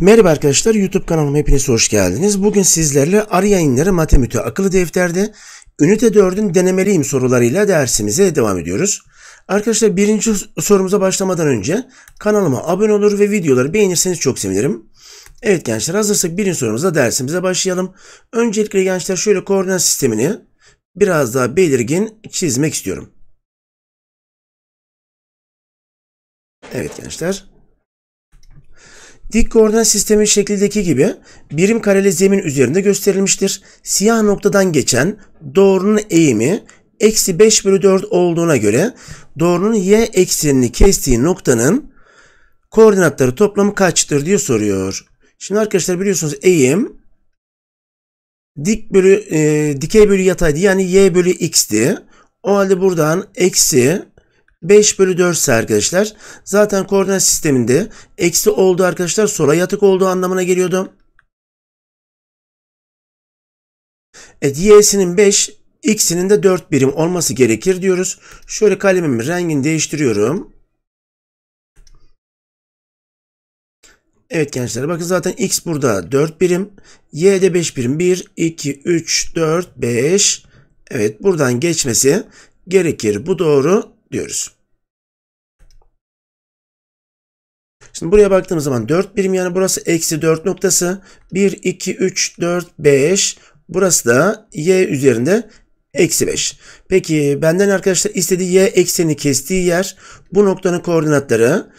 Merhaba arkadaşlar YouTube kanalıma hepiniz hoş geldiniz. Bugün sizlerle arı yayınları Matematik akıllı defterde ünite 4'ün denemeliyim sorularıyla dersimize devam ediyoruz. Arkadaşlar birinci sorumuza başlamadan önce kanalıma abone olur ve videoları beğenirseniz çok sevinirim. Evet gençler hazırsak birinci sorumuza dersimize başlayalım. Öncelikle gençler şöyle koordinat sistemini biraz daha belirgin çizmek istiyorum. Evet gençler. Dik koordinat sistemin şeklindeki gibi birim kareli zemin üzerinde gösterilmiştir. Siyah noktadan geçen doğrunun eğimi eksi 5 bölü 4 olduğuna göre doğrunun y eksenini kestiği noktanın koordinatları toplamı kaçtır diye soruyor. Şimdi arkadaşlar biliyorsunuz eğim dik bölü e, dikey bölü yataydı yani y bölü x'ti. O halde buradan eksi 5 bölü 4 ise arkadaşlar. Zaten koordinat sisteminde eksi oldu arkadaşlar. Sola yatık olduğu anlamına geliyordu. Evet, y'sinin 5, x'inin de 4 birim olması gerekir diyoruz. Şöyle kalemimin rengini değiştiriyorum. Evet gençler bakın zaten x burada 4 birim. Y de 5 birim. 1, 2, 3, 4, 5. Evet buradan geçmesi gerekir. Bu doğru diyoruz. Şimdi buraya baktığımız zaman 4 birim yani burası eksi 4 noktası. 1, 2, 3, 4, 5. Burası da y üzerinde eksi 5. Peki benden arkadaşlar istediği y ekseni kestiği yer bu noktanın koordinatları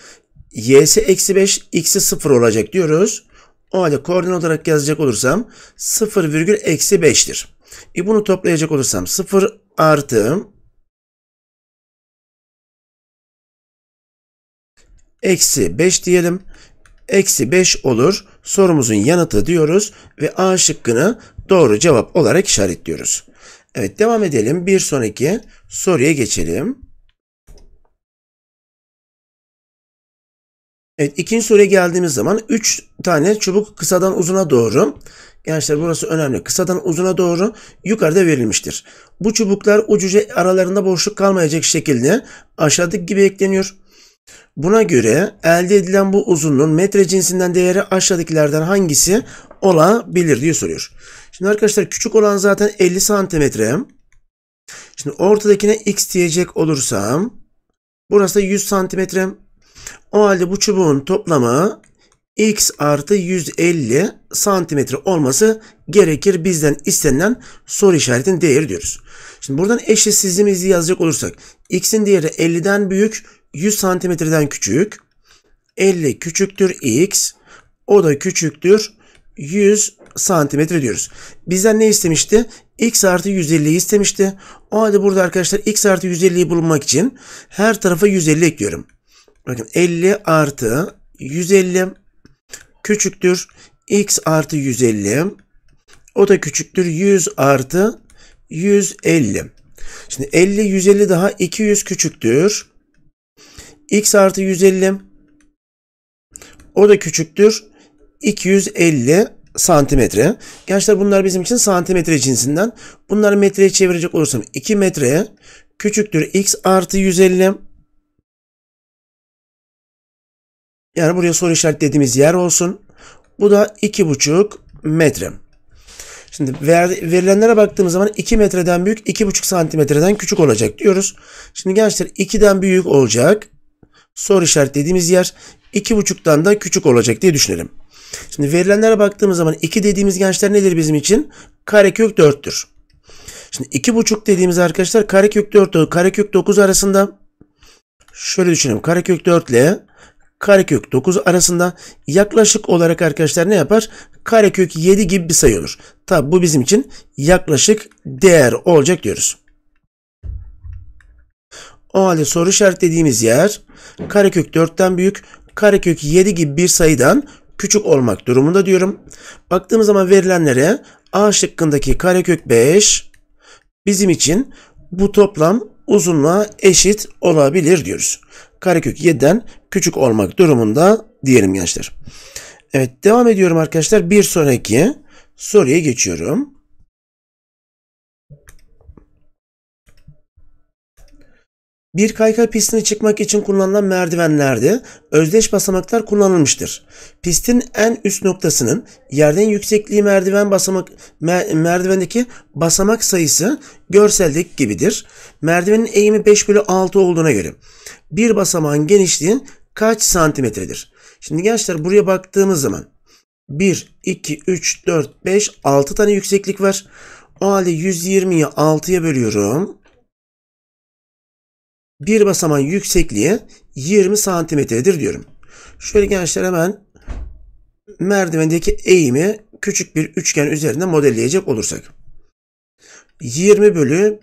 y'si eksi 5, x'i 0 olacak diyoruz. O halde koordinat olarak yazacak olursam 0 virgül eksi 5'tir. E bunu toplayacak olursam 0 artı eksi 5 diyelim. Eksi 5 olur. Sorumuzun yanıtı diyoruz ve A şıkkını doğru cevap olarak işaretliyoruz. Evet devam edelim. Bir sonraki soruya geçelim. Evet ikinci soruya geldiğimiz zaman 3 tane çubuk kısadan uzuna doğru. Gençler burası önemli. Kısadan uzuna doğru yukarıda verilmiştir. Bu çubuklar ucuca aralarında boşluk kalmayacak şekilde aşağıdaki gibi ekleniyor. Buna göre elde edilen bu uzunluğun metre cinsinden değeri aşağıdakilerden hangisi olabilir diye soruyor. Şimdi arkadaşlar küçük olan zaten 50 santimetre. Şimdi ortadakine x diyecek olursam burası da 100 santimetre. O halde bu çubuğun toplamı x artı 150 santimetre olması gerekir. Bizden istenilen soru işaretinin değeri diyoruz. Şimdi buradan eşitsizliğimizi yazacak olursak x'in değeri 50'den büyük 100 santimetreden küçük. 50 küçüktür x. O da küçüktür 100 santimetre diyoruz. Bizden ne istemişti? x artı 150 istemişti. O halde burada arkadaşlar x artı 150'yi bulmak için her tarafa 150 ekliyorum. Bakın 50 artı 150 küçüktür x artı 150. O da küçüktür 100 artı 150. Şimdi 50 150 daha 200 küçüktür x artı 150 o da küçüktür 250 santimetre. Gençler bunlar bizim için santimetre cinsinden. Bunları metreye çevirecek olursam 2 metre küçüktür x artı 150. Yani buraya soru işaretlediğimiz yer olsun. Bu da 2,5 metre. Şimdi ver, verilenlere baktığımız zaman 2 metreden büyük 2,5 santimetreden küçük olacak diyoruz. Şimdi gençler 2'den büyük olacak soru işaretlediğimiz yer 2,5'tan da küçük olacak diye düşünelim. Şimdi verilenlere baktığımız zaman 2 dediğimiz gençler nedir bizim için? Karekök 4'tür. Şimdi 2,5 dediğimiz arkadaşlar karekök 4 ile karekök 9 arasında şöyle düşünelim. Karekök 4 ile karekök 9 arasında yaklaşık olarak arkadaşlar ne yapar? Karekök 7 gibi bir sayı olur. Tabi bu bizim için yaklaşık değer olacak diyoruz. O halde soru dediğimiz yer karekök 4'ten büyük, karekök 7 gibi bir sayıdan küçük olmak durumunda diyorum. Baktığımız zaman verilenlere A şıkkındaki karekök 5 bizim için bu toplam uzunluğa eşit olabilir diyoruz. Karekök 7'den küçük olmak durumunda diyelim gençler. Evet devam ediyorum arkadaşlar. Bir sonraki soruya geçiyorum. Bir kaykay pistine çıkmak için kullanılan merdivenlerde özdeş basamaklar kullanılmıştır. Pistin en üst noktasının yerden yüksekliği merdiven basamak mer, merdivendeki basamak sayısı görseldeki gibidir. Merdivenin eğimi 5 bölü 6 olduğuna göre bir basamağın genişliği kaç santimetredir? Şimdi gençler buraya baktığımız zaman 1, 2, 3, 4, 5, 6 tane yükseklik var. O halde 120'yi 6'ya bölüyorum bir basaman yüksekliği 20 santimetredir diyorum. Şöyle gençler hemen merdivendeki eğimi küçük bir üçgen üzerinde modelleyecek olursak. 20 bölü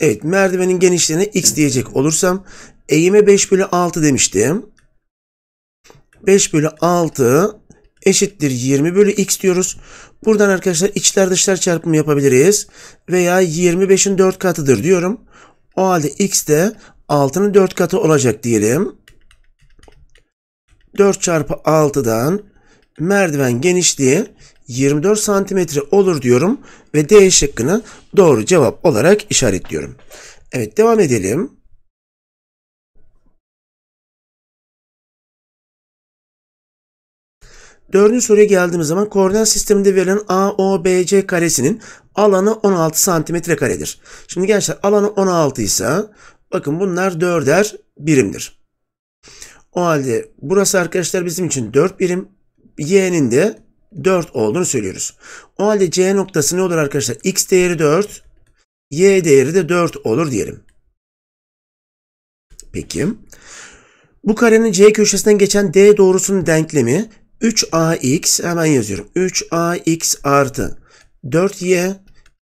evet merdivenin genişliğine x diyecek olursam eğime 5 bölü 6 demiştim. 5 bölü 6 eşittir 20 bölü x diyoruz. Buradan arkadaşlar içler dışlar çarpımı yapabiliriz. Veya 25'in 4 katıdır diyorum. O halde x de 6'nın 4 katı olacak diyelim. 4 çarpı 6'dan merdiven genişliği 24 santimetre olur diyorum ve D şıkkını doğru cevap olarak işaretliyorum. Evet devam edelim. Dördüncü soruya geldiğimiz zaman koordinat sisteminde verilen AOBC karesinin alanı 16 santimetre karedir. Şimdi gençler alanı 16 ise Bakın bunlar dörder birimdir. O halde burası arkadaşlar bizim için 4 birim. Y'nin de 4 olduğunu söylüyoruz. O halde C noktası ne olur arkadaşlar? X değeri 4, Y değeri de 4 olur diyelim. Peki. Bu karenin C köşesinden geçen D doğrusunun denklemi 3AX hemen yazıyorum. 3AX artı 4Y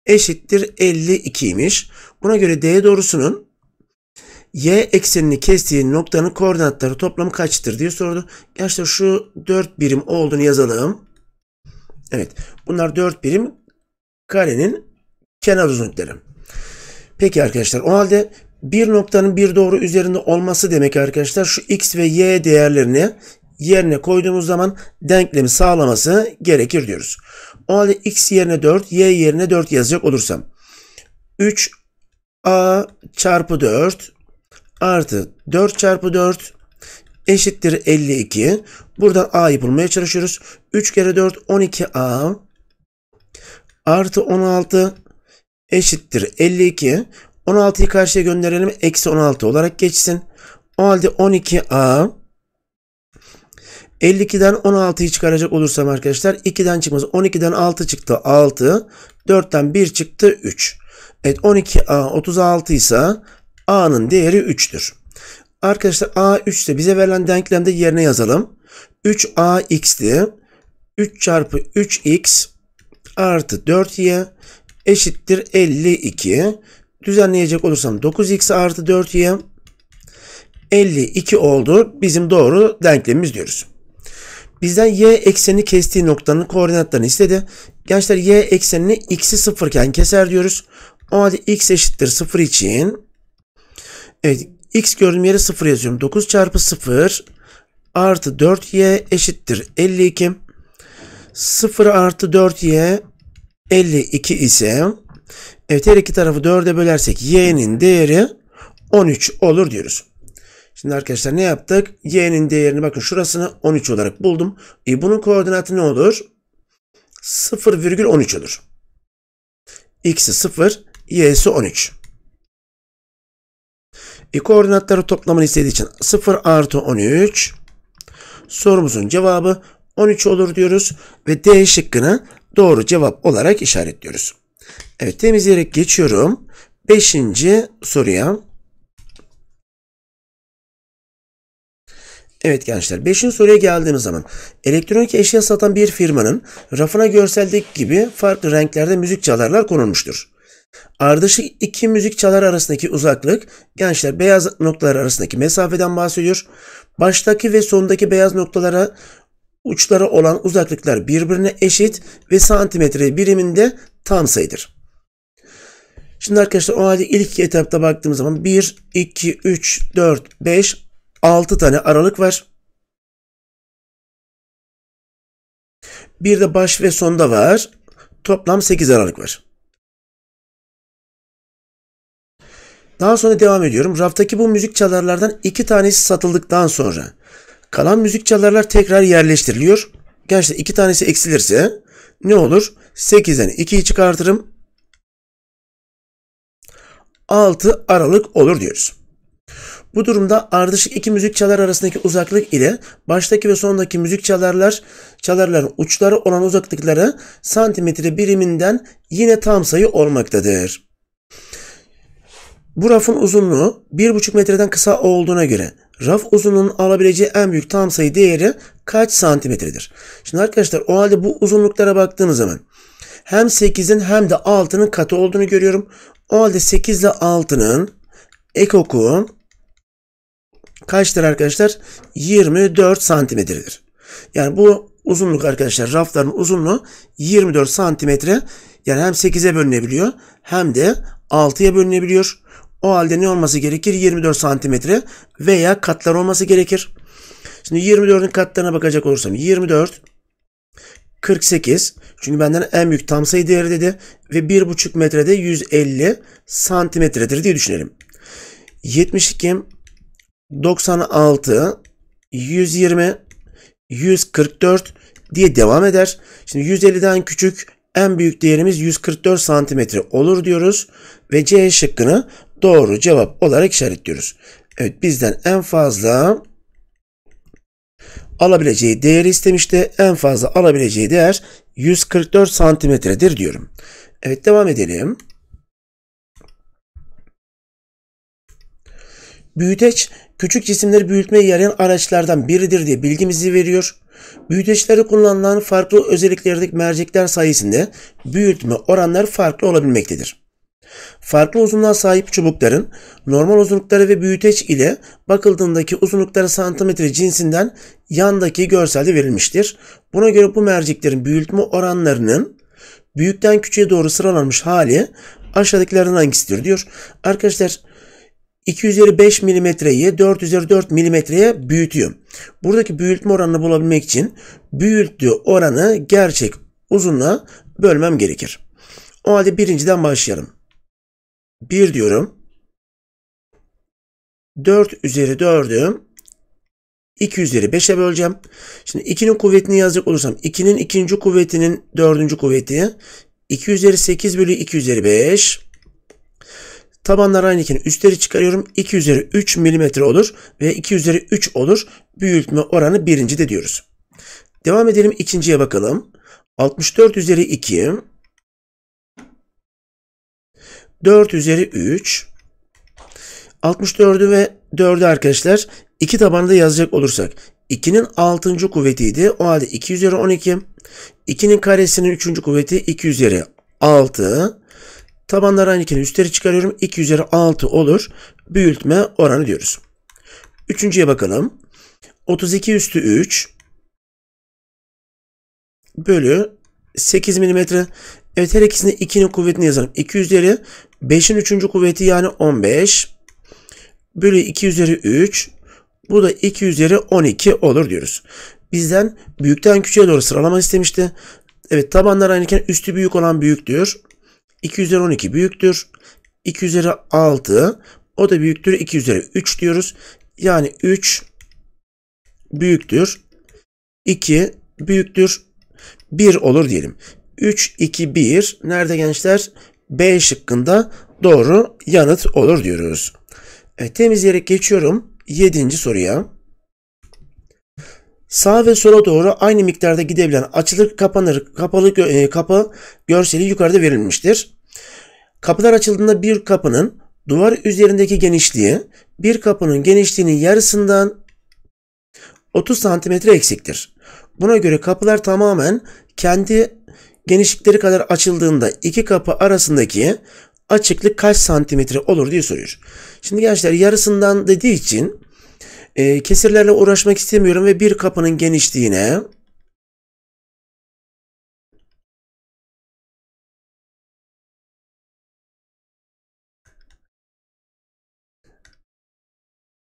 eşittir 52 52'ymiş. Buna göre D doğrusunun y eksenini kestiği noktanın koordinatları toplamı kaçtır diye sordu. Gençler şu 4 birim olduğunu yazalım. Evet bunlar 4 birim karenin kenar uzunlukları. Peki arkadaşlar o halde bir noktanın bir doğru üzerinde olması demek arkadaşlar şu x ve y değerlerini yerine koyduğumuz zaman denklemi sağlaması gerekir diyoruz. O halde x yerine 4, y yerine 4 yazacak olursam 3a çarpı 4 artı 4 çarpı 4 eşittir 52. Buradan A'yı bulmaya çalışıyoruz. 3 kere 4 12A artı 16 eşittir 52. 16'yı karşıya gönderelim. Eksi 16 olarak geçsin. O halde 12A 52'den 16'yı çıkaracak olursam arkadaşlar 2'den çıkmaz. 12'den 6 çıktı 6. 4'ten 1 çıktı 3. Evet 12A 36 ise a'nın değeri 3'tür. Arkadaşlar a 3 ise bize verilen denklemde yerine yazalım. 3a x'ti. 3 çarpı 3x artı 4y eşittir 52. Düzenleyecek olursam 9x artı 4y 52 oldu. Bizim doğru denklemimiz diyoruz. Bizden y ekseni kestiği noktanın koordinatlarını istedi. Gençler y eksenini x'i sıfırken keser diyoruz. O halde x eşittir 0 için Evet x gördüğüm yere 0 yazıyorum. 9 çarpı 0 artı 4y eşittir 52. 0 artı 4y 52 ise evet her iki tarafı 4'e bölersek y'nin değeri 13 olur diyoruz. Şimdi arkadaşlar ne yaptık? Y'nin değerini bakın şurasını 13 olarak buldum. E bunun koordinatı ne olur? 0,13 olur. X'i 0, Y'si 13. E koordinatları toplamını istediği için 0 artı 13 sorumuzun cevabı 13 olur diyoruz ve D şıkkını doğru cevap olarak işaretliyoruz. Evet temizleyerek geçiyorum. 5. soruya. Evet gençler 5. soruya geldiğimiz zaman elektronik eşya satan bir firmanın rafına görseldeki gibi farklı renklerde müzik çalarlar konulmuştur. Ardışık iki müzik çalar arasındaki uzaklık gençler beyaz noktalar arasındaki mesafeden bahsediyor. Baştaki ve sondaki beyaz noktalara uçlara olan uzaklıklar birbirine eşit ve santimetre biriminde tam sayıdır. Şimdi arkadaşlar o halde ilk iki etapta baktığımız zaman 1, 2, 3, 4, 5, 6 tane aralık var. Bir de baş ve sonda var. Toplam 8 aralık var. Daha sonra devam ediyorum. Raftaki bu müzik çalarlardan iki tanesi satıldıktan sonra kalan müzik çalarlar tekrar yerleştiriliyor. Gerçi iki tanesi eksilirse ne olur? 8'den 2'yi çıkartırım. 6 aralık olur diyoruz. Bu durumda ardışık iki müzik çalar arasındaki uzaklık ile baştaki ve sondaki müzik çalarlar çalarların uçları olan uzaklıkları santimetre biriminden yine tam sayı olmaktadır. Bu rafın uzunluğu 1,5 metreden kısa olduğuna göre raf uzunluğunun alabileceği en büyük tam sayı değeri kaç santimetredir? Şimdi arkadaşlar o halde bu uzunluklara baktığımız zaman hem 8'in hem de 6'nın katı olduğunu görüyorum. O halde 8 ile 6'nın ekoku kaçtır arkadaşlar? 24 santimetredir. Yani bu uzunluk arkadaşlar rafların uzunluğu 24 santimetre. Yani hem 8'e bölünebiliyor hem de 6'ya bölünebiliyor. O halde ne olması gerekir? 24 santimetre veya katlar olması gerekir. Şimdi 24'ün katlarına bakacak olursam 24 48 çünkü benden en büyük tam sayı değeri dedi ve 1,5 metrede 150 santimetredir diye düşünelim. 72 96 120 144 diye devam eder. Şimdi 150'den küçük en büyük değerimiz 144 santimetre olur diyoruz ve C şıkkını doğru cevap olarak işaretliyoruz. Evet bizden en fazla alabileceği değeri istemişti. En fazla alabileceği değer 144 santimetredir diyorum. Evet devam edelim. Büyüteç küçük cisimleri büyütmeye yarayan araçlardan biridir diye bilgimizi veriyor. Büyüteçlerde kullanılan farklı özelliklerdeki mercekler sayesinde büyütme oranları farklı olabilmektedir. Farklı uzunluğa sahip çubukların normal uzunlukları ve büyüteç ile bakıldığındaki uzunlukları santimetre cinsinden yandaki görselde verilmiştir. Buna göre bu merceklerin büyütme oranlarının büyükten küçüğe doğru sıralanmış hali aşağıdakilerden hangisidir diyor. Arkadaşlar 2 üzeri 5 milimetreyi 4 üzeri 4 milimetreye büyütüyor. Buradaki büyütme oranını bulabilmek için büyüttüğü oranı gerçek uzunluğa bölmem gerekir. O halde birinciden başlayalım. 1 diyorum. 4 üzeri 4'ü 2 üzeri 5'e böleceğim. Şimdi 2'nin kuvvetini yazacak olursam 2'nin ikinci kuvvetinin dördüncü kuvveti 2 üzeri 8 bölü 2 üzeri 5. Tabanlar aynıken üstleri çıkarıyorum. 2 üzeri 3 milimetre olur ve 2 üzeri 3 olur. Büyütme oranı birinci de diyoruz. Devam edelim ikinciye bakalım. 64 üzeri 2 4 üzeri 3. 64'ü ve 4'ü arkadaşlar iki tabanında yazacak olursak 2'nin 6. kuvvetiydi. O halde 2 üzeri 12. 2'nin karesinin 3. kuvveti 2 üzeri 6. Tabanları aynı iken üstleri çıkarıyorum. 2 üzeri 6 olur. Büyütme oranı diyoruz. Üçüncüye bakalım. 32 üstü 3 bölü 8 milimetre Evet her ikisini 2'nin kuvvetini yazalım. 2 üzeri 5'in 3. kuvveti yani 15 bölü 2 üzeri 3 bu da 2 üzeri 12 olur diyoruz. Bizden büyükten küçüğe doğru sıralama istemişti. Evet tabanlar aynıken üstü büyük olan büyüktür. 2 üzeri 12 büyüktür. 2 üzeri 6 o da büyüktür. 2 üzeri 3 diyoruz. Yani 3 büyüktür. 2 büyüktür. 1 olur diyelim. 3, 2, 1. Nerede gençler? B şıkkında doğru yanıt olur diyoruz. Evet, temizleyerek geçiyorum 7. soruya. Sağ ve sola doğru aynı miktarda gidebilen açılır kapanır kapalı e, kapı görseli yukarıda verilmiştir. Kapılar açıldığında bir kapının duvar üzerindeki genişliği bir kapının genişliğinin yarısından 30 santimetre eksiktir. Buna göre kapılar tamamen kendi genişlikleri kadar açıldığında iki kapı arasındaki açıklık kaç santimetre olur diye soruyor. Şimdi gençler yarısından dediği için e, kesirlerle uğraşmak istemiyorum ve bir kapının genişliğine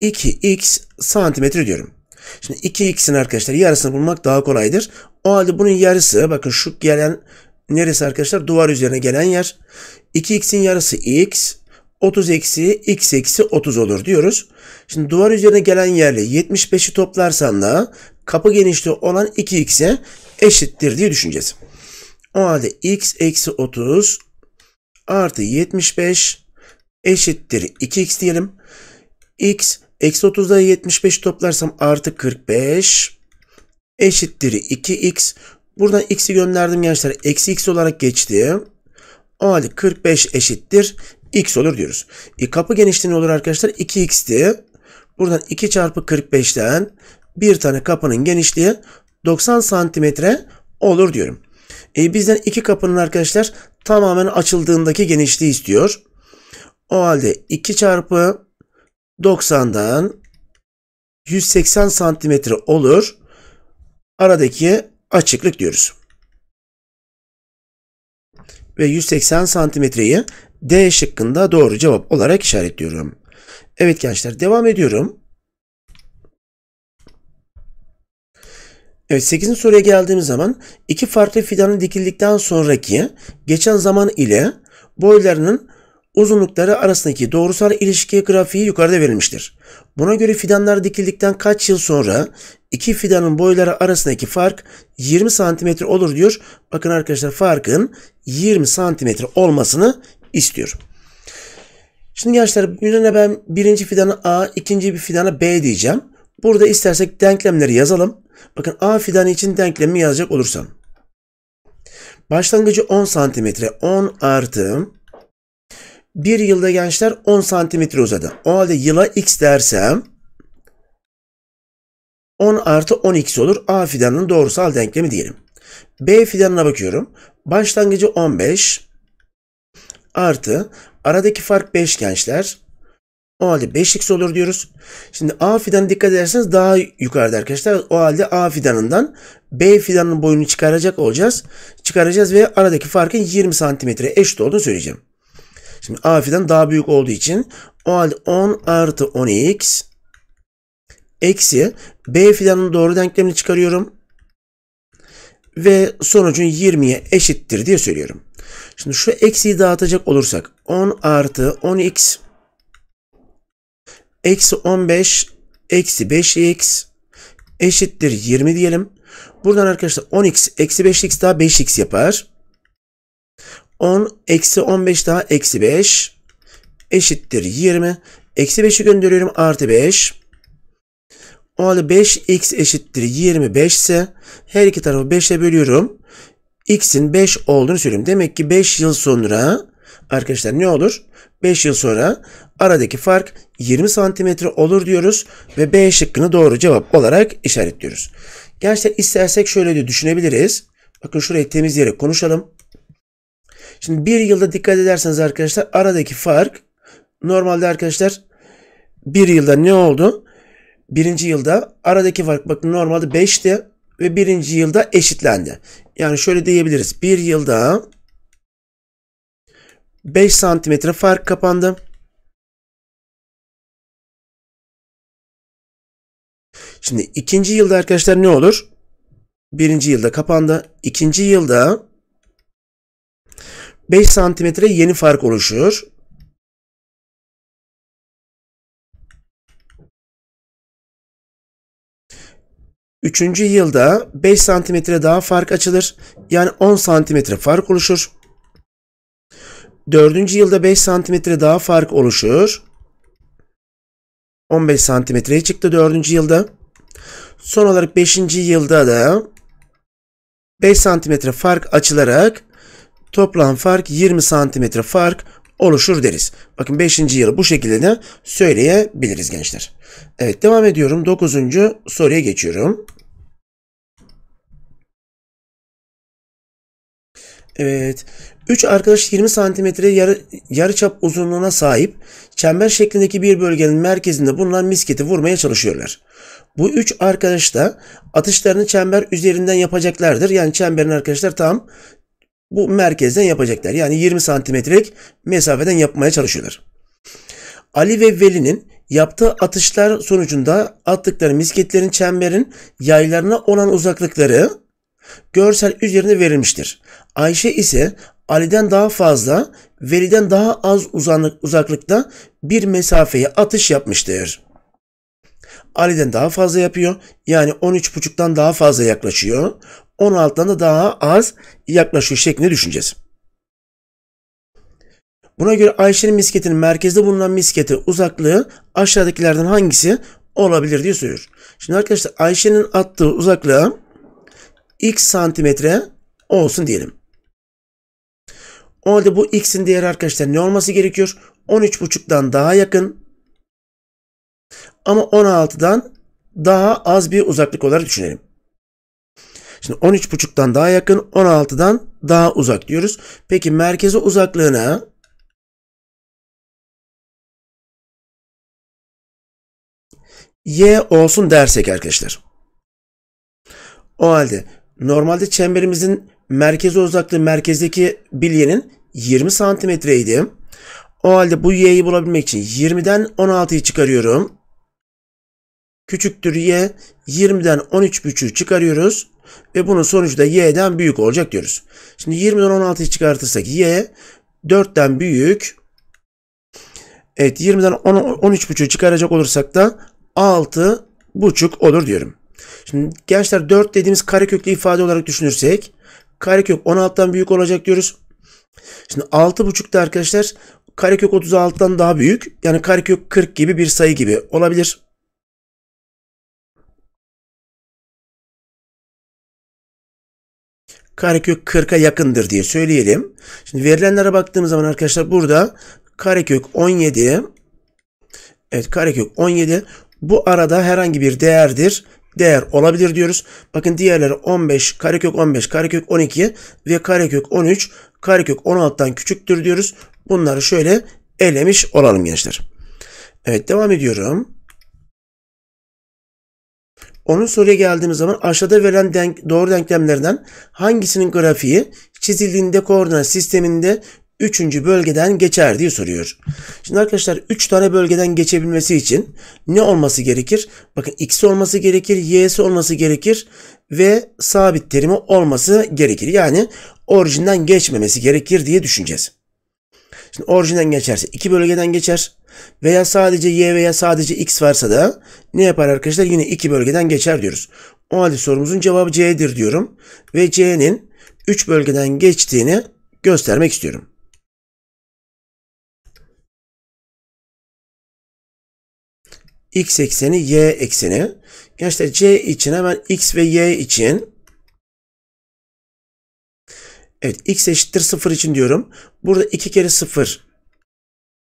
...2x santimetre diyorum. Şimdi 2x'in arkadaşlar yarısını bulmak daha kolaydır. O halde bunun yarısı bakın şu gelen neresi arkadaşlar? Duvar üzerine gelen yer. 2x'in yarısı x. 30 eksi x eksi 30 olur diyoruz. Şimdi duvar üzerine gelen yerle 75'i toplarsan da kapı genişliği olan 2x'e eşittir diye düşüneceğiz. O halde x eksi 30 artı 75 eşittir 2x diyelim. x Eksi 30'da 75 toplarsam artı 45 eşittir 2x. Buradan x'i gönderdim gençler. Eksi x olarak geçti. O halde 45 eşittir x olur diyoruz. E, kapı genişliği olur arkadaşlar 2x'ti. Buradan 2 çarpı 45'ten bir tane kapının genişliği 90 santimetre olur diyorum. E, bizden iki kapının arkadaşlar tamamen açıldığındaki genişliği istiyor. O halde 2 çarpı 90'dan 180 santimetre olur. Aradaki açıklık diyoruz. Ve 180 santimetreyi D şıkkında doğru cevap olarak işaretliyorum. Evet gençler devam ediyorum. Evet 8. soruya geldiğimiz zaman iki farklı fidanın dikildikten sonraki geçen zaman ile boylarının Uzunlukları arasındaki doğrusal ilişki grafiği yukarıda verilmiştir. Buna göre fidanlar dikildikten kaç yıl sonra iki fidanın boyları arasındaki fark 20 cm olur diyor. Bakın arkadaşlar farkın 20 cm olmasını istiyor. Şimdi gençler birine ben birinci fidana A, ikinci bir fidana B diyeceğim. Burada istersek denklemleri yazalım. Bakın A fidanı için denklemi yazacak olursam. Başlangıcı 10 cm. 10 artı bir yılda gençler 10 santimetre uzadı. O halde yıla x dersem 10 artı 10x olur. A fidanının doğrusal denklemi diyelim. B fidanına bakıyorum. Başlangıcı 15 artı aradaki fark 5 gençler. O halde 5x olur diyoruz. Şimdi A fidanı dikkat ederseniz daha yukarıda arkadaşlar. O halde A fidanından B fidanının boyunu çıkaracak olacağız. Çıkaracağız ve aradaki farkın 20 santimetre eşit olduğunu söyleyeceğim. Şimdi a fi'den daha büyük olduğu için o halde 10 artı 10x eksi b fidanın doğru denklemini çıkarıyorum. Ve sonucun 20'ye eşittir diye söylüyorum. Şimdi şu eksiyi dağıtacak olursak 10 artı 10x eksi 15 eksi 5x eşittir 20 diyelim. Buradan arkadaşlar 10x eksi 5x daha 5x yapar. 10 eksi 15 daha eksi 5 eşittir 20. Eksi 5'i gönderiyorum artı 5. O halde 5x eşittir 25 ise her iki tarafı 5'e bölüyorum. x'in 5 olduğunu söylüyorum. Demek ki 5 yıl sonra arkadaşlar ne olur? 5 yıl sonra aradaki fark 20 santimetre olur diyoruz ve B şıkkını doğru cevap olarak işaretliyoruz. Gerçekten istersek şöyle de düşünebiliriz. Bakın şurayı temiz yere konuşalım. Şimdi bir yılda dikkat ederseniz arkadaşlar aradaki fark normalde arkadaşlar bir yılda ne oldu? Birinci yılda aradaki fark bakın normalde 5'ti ve birinci yılda eşitlendi. Yani şöyle diyebiliriz. Bir yılda 5 santimetre fark kapandı. Şimdi ikinci yılda arkadaşlar ne olur? Birinci yılda kapandı. İkinci yılda 5 santimetre yeni fark oluşuyor. Üçüncü yılda 5 santimetre daha fark açılır. Yani 10 santimetre fark oluşur. Dördüncü yılda 5 santimetre daha fark oluşur. 15 santimetreye çıktı dördüncü yılda. Son olarak beşinci yılda da 5 santimetre fark açılarak Toplam fark 20 santimetre fark oluşur deriz. Bakın 5. yılı bu şekilde de söyleyebiliriz gençler. Evet devam ediyorum. 9. soruya geçiyorum. Evet. 3 arkadaş 20 santimetre yarı, yarıçap uzunluğuna sahip çember şeklindeki bir bölgenin merkezinde bulunan misketi vurmaya çalışıyorlar. Bu 3 arkadaş da atışlarını çember üzerinden yapacaklardır. Yani çemberin arkadaşlar tam bu merkezden yapacaklar. Yani 20 santimetrelik mesafeden yapmaya çalışıyorlar. Ali ve Veli'nin yaptığı atışlar sonucunda attıkları misketlerin çemberin yaylarına olan uzaklıkları görsel üzerinde verilmiştir. Ayşe ise Ali'den daha fazla, Veli'den daha az uzaklıkta bir mesafeye atış yapmıştır. Ali'den daha fazla yapıyor. Yani 13.5'tan daha fazla yaklaşıyor. 16'dan da daha az yaklaşıyor şeklinde düşüneceğiz. Buna göre Ayşe'nin misketinin merkezde bulunan miskete uzaklığı aşağıdakilerden hangisi olabilir diye soruyor. Şimdi arkadaşlar Ayşe'nin attığı uzaklığı x santimetre olsun diyelim. O halde bu x'in değeri arkadaşlar ne olması gerekiyor? 13.5'dan daha yakın ama 16'dan daha az bir uzaklık olarak düşünelim. Şimdi 13.5'tan daha yakın, 16'dan daha uzak diyoruz. Peki merkeze uzaklığına y olsun dersek arkadaşlar. O halde normalde çemberimizin merkeze uzaklığı merkezdeki bilyenin 20 santimetreydi. O halde bu y'yi bulabilmek için 20'den 16'yı çıkarıyorum küçüktür y. 20'den 13 buçuğu çıkarıyoruz. Ve bunun sonucu da y'den büyük olacak diyoruz. Şimdi 20'den 16'yı çıkartırsak y 4'ten büyük. Evet 20'den 10, 13 buçuğu çıkaracak olursak da 6 buçuk olur diyorum. Şimdi gençler 4 dediğimiz kareköklü ifade olarak düşünürsek karekök 16'dan büyük olacak diyoruz. Şimdi da arkadaşlar karekök 36'dan daha büyük. Yani karekök 40 gibi bir sayı gibi olabilir. karekök 40'a yakındır diye söyleyelim. Şimdi verilenlere baktığımız zaman arkadaşlar burada karekök 17 Evet karekök 17 bu arada herhangi bir değerdir. Değer olabilir diyoruz. Bakın diğerleri 15, karekök 15, karekök 12 ve karekök 13, karekök 16'dan küçüktür diyoruz. Bunları şöyle elemiş olalım gençler. Evet devam ediyorum. Onun soruya geldiğimiz zaman aşağıda verilen denk, doğru denklemlerden hangisinin grafiği çizildiğinde koordinat sisteminde 3. bölgeden geçer diye soruyor. Şimdi arkadaşlar 3 tane bölgeden geçebilmesi için ne olması gerekir? Bakın x'i olması gerekir, y'si olması gerekir ve sabit terimi olması gerekir. Yani orijinden geçmemesi gerekir diye düşüneceğiz. Şimdi orijinden geçerse iki bölgeden geçer. Veya sadece y veya sadece x varsa da ne yapar arkadaşlar? Yine iki bölgeden geçer diyoruz. O halde sorumuzun cevabı c'dir diyorum. Ve c'nin 3 bölgeden geçtiğini göstermek istiyorum. x ekseni y ekseni. Gençler c için hemen x ve y için Evet x eşittir 0 için diyorum. Burada 2 kere 0.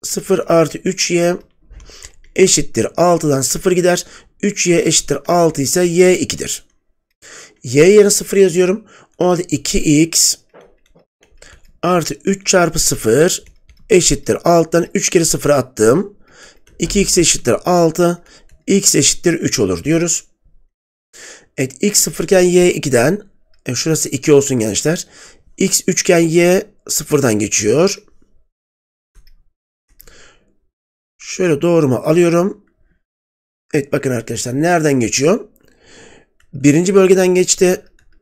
0 artı 3y eşittir 6'dan 0 gider. 3y eşittir 6 ise y 2'dir. y yerine 0 yazıyorum. O halde 2x artı 3 çarpı 0 eşittir 6'dan 3 kere 0 attım. 2x eşittir 6 x eşittir 3 olur diyoruz. Evet x 0 iken y 2'den e şurası 2 olsun gençler. X üçgen Y sıfırdan geçiyor. Şöyle doğruma alıyorum. Evet bakın arkadaşlar nereden geçiyor? Birinci bölgeden geçti.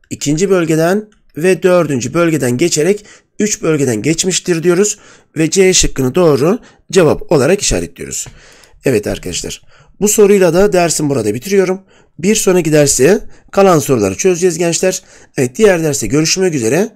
ikinci bölgeden ve dördüncü bölgeden geçerek üç bölgeden geçmiştir diyoruz. Ve C şıkkını doğru cevap olarak işaretliyoruz. Evet arkadaşlar bu soruyla da dersim burada bitiriyorum. Bir sonraki derse kalan soruları çözeceğiz gençler. Evet diğer derste görüşmek üzere.